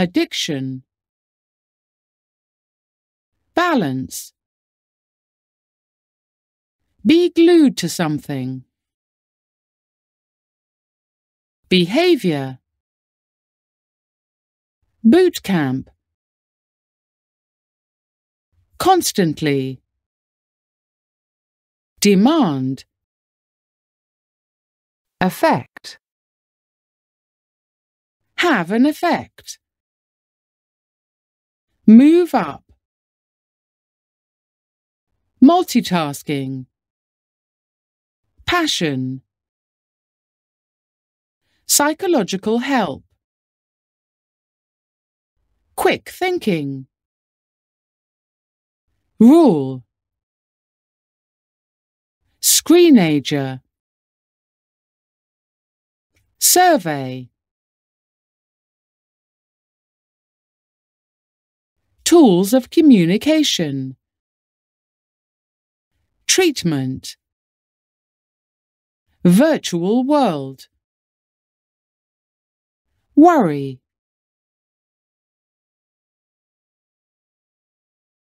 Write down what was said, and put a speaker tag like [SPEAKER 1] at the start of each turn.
[SPEAKER 1] addiction, balance, be glued to something, behavior, boot camp, constantly, demand, effect, have an effect. Move up. Multitasking. Passion. Psychological help. Quick thinking. Rule. Screenager. Survey. Tools of communication. Treatment. Virtual world. Worry.